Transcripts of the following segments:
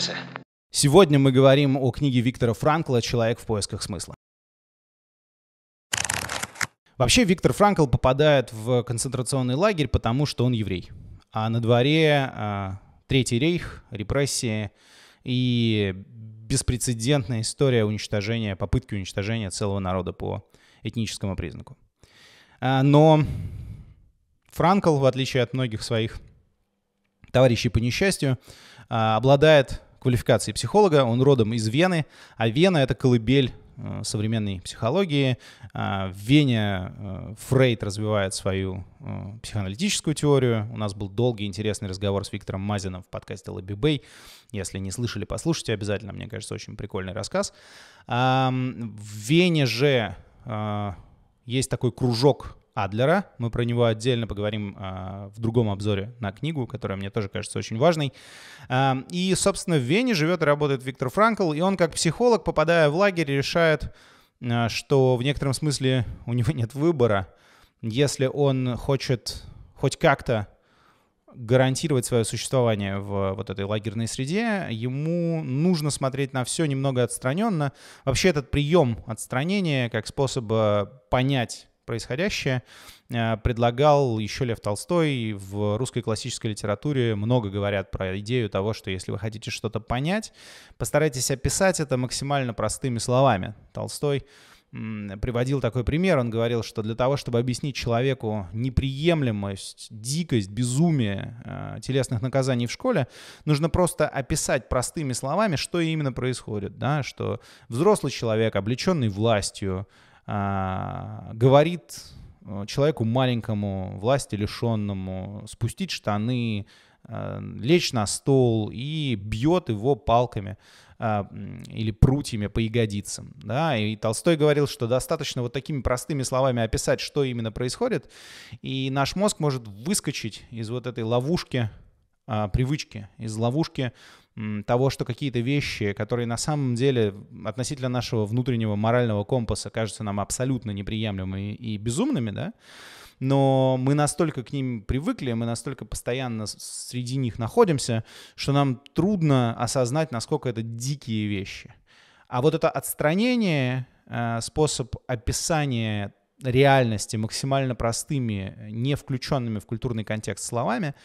Парадайса. Сегодня мы говорим о книге Виктора Франкла «Человек в поисках смысла». Вообще Виктор Франкл попадает в концентрационный лагерь, потому что он еврей. А на дворе а, Третий рейх, репрессии и беспрецедентная история уничтожения, попытки уничтожения целого народа по этническому признаку. А, но Франкл, в отличие от многих своих товарищей по несчастью, а, обладает квалификации психолога, он родом из Вены, а Вена — это колыбель э, современной психологии. А, в Вене э, Фрейд развивает свою э, психоаналитическую теорию. У нас был долгий интересный разговор с Виктором Мазином в подкасте «Лобби Бэй». Если не слышали, послушайте обязательно. Мне кажется, очень прикольный рассказ. В Вене же есть такой кружок Адлера. Мы про него отдельно поговорим а, в другом обзоре на книгу, которая мне тоже кажется очень важной. А, и, собственно, в Вене живет и работает Виктор Франкл, и он как психолог, попадая в лагерь, решает, а, что в некотором смысле у него нет выбора. Если он хочет хоть как-то гарантировать свое существование в вот этой лагерной среде, ему нужно смотреть на все немного отстраненно. Вообще этот прием отстранения как способа понять происходящее, э, предлагал еще Лев Толстой. В русской классической литературе много говорят про идею того, что если вы хотите что-то понять, постарайтесь описать это максимально простыми словами. Толстой приводил такой пример. Он говорил, что для того, чтобы объяснить человеку неприемлемость, дикость, безумие э, телесных наказаний в школе, нужно просто описать простыми словами, что именно происходит. Да? Что взрослый человек, облеченный властью, а, говорит э, человеку маленькому, власти лишенному, спустить штаны, э, лечь на стол и бьет его палками а, или прутьями по ягодицам. Да? И Толстой говорил, что достаточно вот такими простыми словами описать, что именно происходит, и наш мозг может выскочить из вот этой ловушки а, привычки, из ловушки того, что какие-то вещи, которые на самом деле относительно нашего внутреннего морального компаса кажутся нам абсолютно неприемлемыми и безумными, да, но мы настолько к ним привыкли, мы настолько постоянно среди них находимся, что нам трудно осознать, насколько это дикие вещи. А вот это отстранение, а, способ описания реальности максимально простыми, не включенными в культурный контекст словами —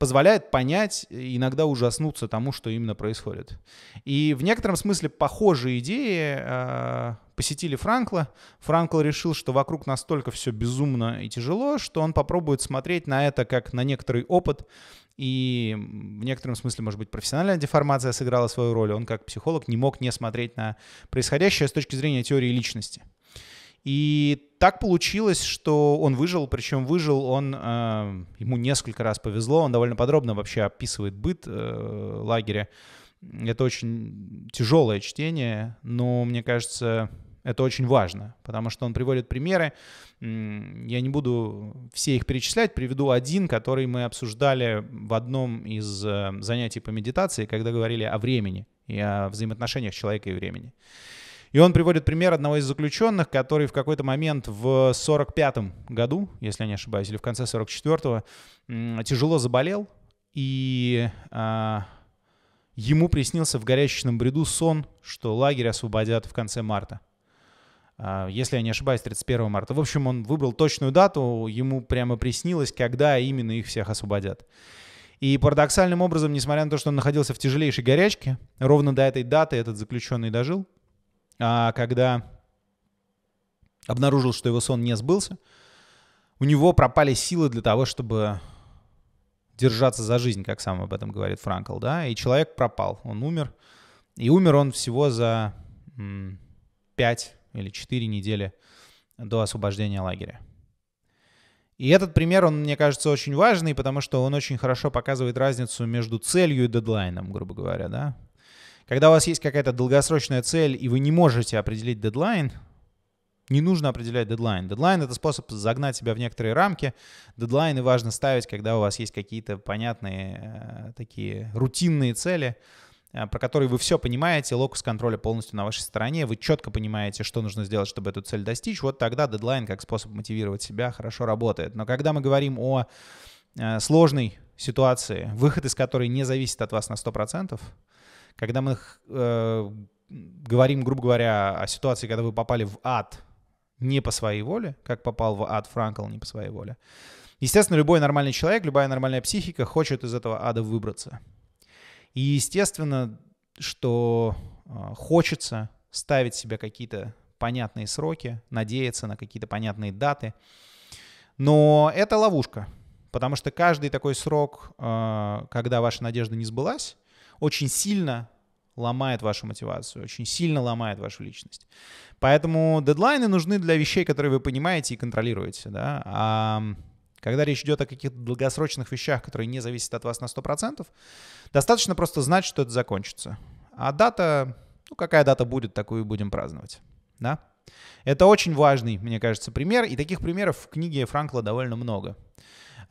позволяет понять, э, иногда ужаснуться тому, что именно происходит. И в некотором смысле похожие идеи э, посетили Франкла. Франкл решил, что вокруг настолько все безумно и тяжело, что он попробует смотреть на это как на некоторый опыт. И в некотором смысле, может быть, профессиональная деформация сыграла свою роль. Он как психолог не мог не смотреть на происходящее с точки зрения теории личности. И так получилось, что он выжил, причем выжил он, э, ему несколько раз повезло, он довольно подробно вообще описывает быт э, лагеря. Это очень тяжелое чтение, но мне кажется, это очень важно, потому что он приводит примеры. Я не буду все их перечислять, приведу один, который мы обсуждали в одном из э, занятий по медитации, когда говорили о времени и о взаимоотношениях человека и времени. И он приводит пример одного из заключенных, который в какой-то момент в 45-м году, если я не ошибаюсь, или в конце 44-го, тяжело заболел, и а, ему приснился в горячечном бреду сон, что лагерь освободят в конце марта. А, если я не ошибаюсь, 31 марта. В общем, он выбрал точную дату, ему прямо приснилось, когда именно их всех освободят. И парадоксальным образом, несмотря на то, что он находился в тяжелейшей горячке, ровно до этой даты этот заключенный дожил – а когда обнаружил, что его сон не сбылся, у него пропали силы для того, чтобы держаться за жизнь, как сам об этом говорит Франкл, да, и человек пропал, он умер, и умер он всего за 5 или 4 недели до освобождения лагеря. И этот пример, он, мне кажется, очень важный, потому что он очень хорошо показывает разницу между целью и дедлайном, грубо говоря, да. Когда у вас есть какая-то долгосрочная цель, и вы не можете определить дедлайн, не нужно определять дедлайн. Дедлайн — это способ загнать себя в некоторые рамки. Дедлайны важно ставить, когда у вас есть какие-то понятные э, такие рутинные цели, э, про которые вы все понимаете, локус контроля полностью на вашей стороне, вы четко понимаете, что нужно сделать, чтобы эту цель достичь. Вот тогда дедлайн как способ мотивировать себя хорошо работает. Но когда мы говорим о э, сложной ситуации, выход из которой не зависит от вас на 100%, когда мы э, говорим, грубо говоря, о ситуации, когда вы попали в ад не по своей воле, как попал в ад Франкл не по своей воле, естественно, любой нормальный человек, любая нормальная психика хочет из этого ада выбраться. И, естественно, что э, хочется ставить себе какие-то понятные сроки, надеяться на какие-то понятные даты. Но это ловушка, потому что каждый такой срок, э, когда ваша надежда не сбылась, очень сильно ломает вашу мотивацию, очень сильно ломает вашу личность. Поэтому дедлайны нужны для вещей, которые вы понимаете и контролируете. Да? А когда речь идет о каких-то долгосрочных вещах, которые не зависят от вас на 100%, достаточно просто знать, что это закончится. А дата, ну какая дата будет, такую будем праздновать. Да? Это очень важный, мне кажется, пример, и таких примеров в книге Франкла довольно много.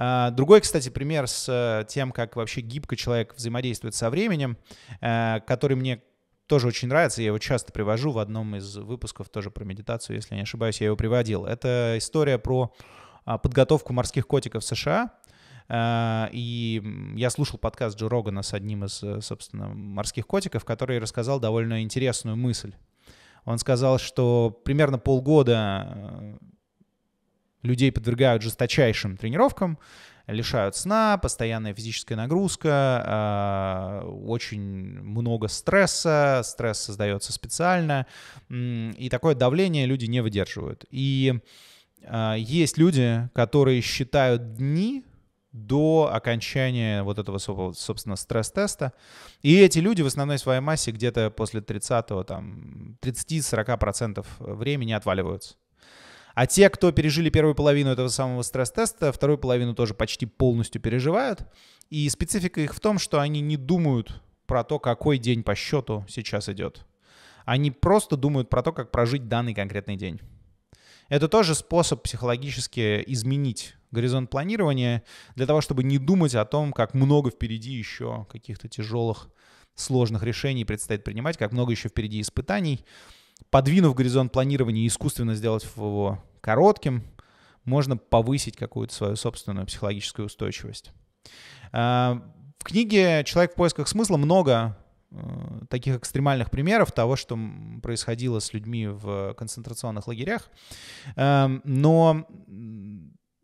А, другой, кстати, пример с э, тем, как вообще гибко человек взаимодействует со временем, э, который мне тоже очень нравится, я его часто привожу в одном из выпусков тоже про медитацию, если не ошибаюсь, я его приводил. Это история про а, подготовку морских котиков в США. Э, и я слушал подкаст Джо Рогана с одним из, собственно, морских котиков, который рассказал довольно интересную мысль. Он сказал, что примерно полгода людей подвергают жесточайшим тренировкам, лишают сна, постоянная физическая нагрузка, э, очень много стресса, стресс создается специально, и такое давление люди не выдерживают. И э, есть люди, которые считают дни до окончания вот этого, собственно, стресс-теста. И эти люди в основной своей массе где-то после 30-40% времени отваливаются. А те, кто пережили первую половину этого самого стресс-теста, вторую половину тоже почти полностью переживают. И специфика их в том, что они не думают про то, какой день по счету сейчас идет. Они просто думают про то, как прожить данный конкретный день. Это тоже способ психологически изменить горизонт планирования для того, чтобы не думать о том, как много впереди еще каких-то тяжелых, сложных решений предстоит принимать, как много еще впереди испытаний подвинув горизонт планирования и искусственно сделать его коротким, можно повысить какую-то свою собственную психологическую устойчивость. А, в книге «Человек в поисках смысла» много э, таких экстремальных примеров того, что происходило с людьми в концентрационных лагерях. Э, но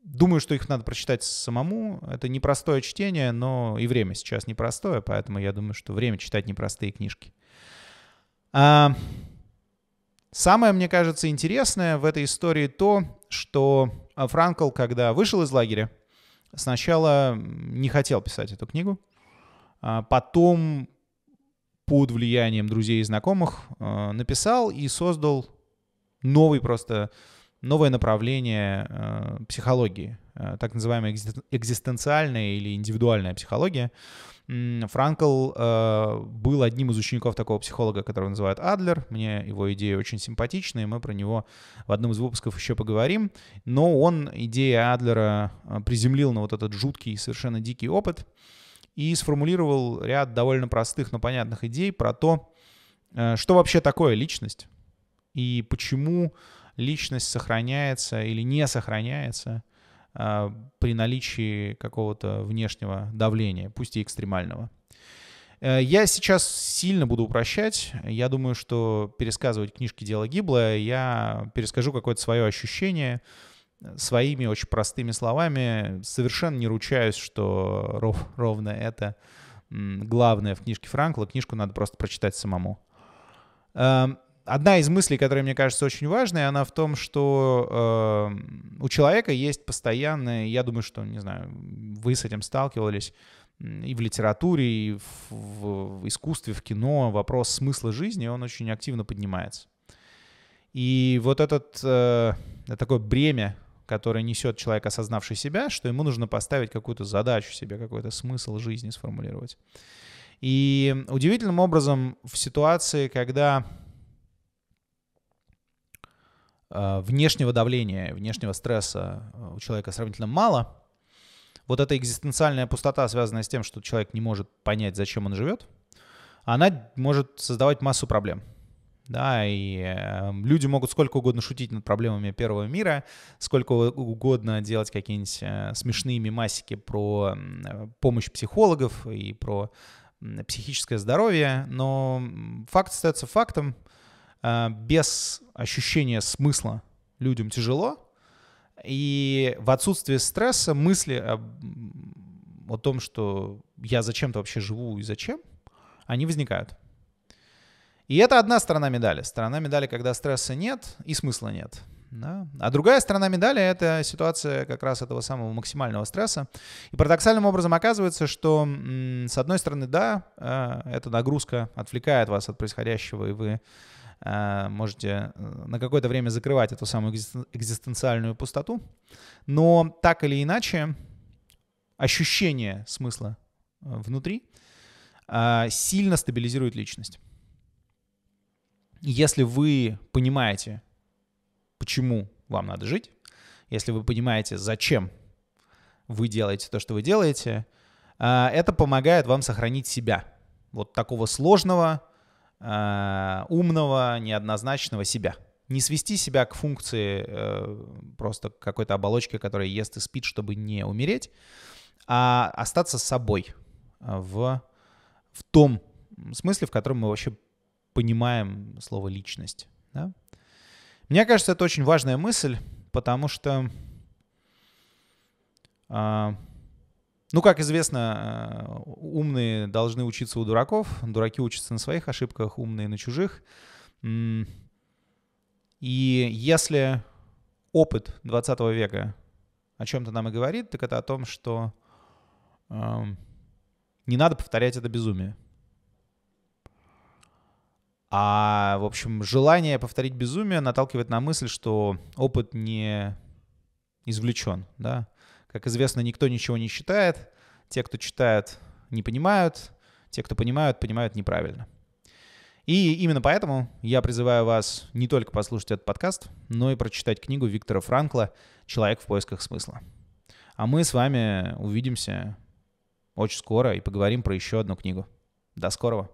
думаю, что их надо прочитать самому. Это непростое чтение, но и время сейчас непростое, поэтому я думаю, что время читать непростые книжки. А, Самое, мне кажется, интересное в этой истории то, что э, Франкл, когда вышел из лагеря, сначала не хотел писать эту книгу, а потом под влиянием друзей и знакомых э, написал и создал новый просто новое направление э, психологии, э, так называемая экзистенциальная или индивидуальная психология. Франкл э, был одним из учеников такого психолога, которого называют Адлер. Мне его идеи очень симпатичны, и мы про него в одном из выпусков еще поговорим. Но он идеи Адлера приземлил на вот этот жуткий, совершенно дикий опыт и сформулировал ряд довольно простых, но понятных идей про то, что вообще такое личность и почему личность сохраняется или не сохраняется э, при наличии какого-то внешнего давления, пусть и экстремального. Э, я сейчас сильно буду упрощать. Я думаю, что пересказывать книжки «Дело гиблое» я перескажу какое-то свое ощущение э, своими очень простыми словами. Совершенно не ручаюсь, что ров, ровно это главное в книжке Франкла. Книжку надо просто прочитать самому. Эм, одна из мыслей, которая, мне кажется, очень важная, она в том, что э, у человека есть постоянное, я думаю, что, не знаю, вы с этим сталкивались и в литературе, и в, в искусстве, в кино, вопрос смысла жизни, он очень активно поднимается. И вот этот, э, такое бремя, которое несет человек, осознавший себя, что ему нужно поставить какую-то задачу себе, какой-то смысл жизни сформулировать. И удивительным образом в ситуации, когда Э, внешнего давления, внешнего стресса э, у человека сравнительно мало. Вот эта экзистенциальная пустота, связанная с тем, что человек не может понять, зачем он живет, она может создавать массу проблем. Да, и э, люди могут сколько угодно шутить над проблемами первого мира, сколько угодно делать какие-нибудь смешные мемасики про помощь психологов и про психическое здоровье, но факт остается фактом, Э, без ощущения смысла людям тяжело, и в отсутствии стресса мысли о, о том, что я зачем-то вообще живу и зачем, они возникают. И это одна сторона медали. Сторона медали, когда стресса нет и смысла нет. Да? А другая сторона медали — это ситуация как раз этого самого максимального стресса. И парадоксальным образом оказывается, что с одной стороны, да, э, эта нагрузка отвлекает вас от происходящего, и вы Э, можете э, на какое-то время закрывать эту самую экзистенциальную пустоту. Но так или иначе, ощущение смысла э, внутри сильно стабилизирует личность. Если вы понимаете, почему вам надо жить, если вы понимаете, зачем вы делаете то, что вы делаете, это помогает вам сохранить себя. Вот такого сложного, Э, умного, неоднозначного себя. Не свести себя к функции э, просто какой-то оболочки, которая ест и спит, чтобы не умереть, а остаться собой э, в, в том смысле, в котором мы вообще понимаем слово личность. Да? Мне кажется, это очень важная мысль, потому что э, ну, как известно, э, умные должны учиться у дураков, дураки учатся на своих ошибках, умные на чужих. И если опыт 20 века о чем-то нам и говорит, так это о том, что э, не надо повторять это безумие. А, в общем, желание повторить безумие наталкивает на мысль, что опыт не извлечен, да, как известно, никто ничего не считает. Те, кто читают, не понимают. Те, кто понимают, понимают неправильно. И именно поэтому я призываю вас не только послушать этот подкаст, но и прочитать книгу Виктора Франкла «Человек в поисках смысла». А мы с вами увидимся очень скоро и поговорим про еще одну книгу. До скорого!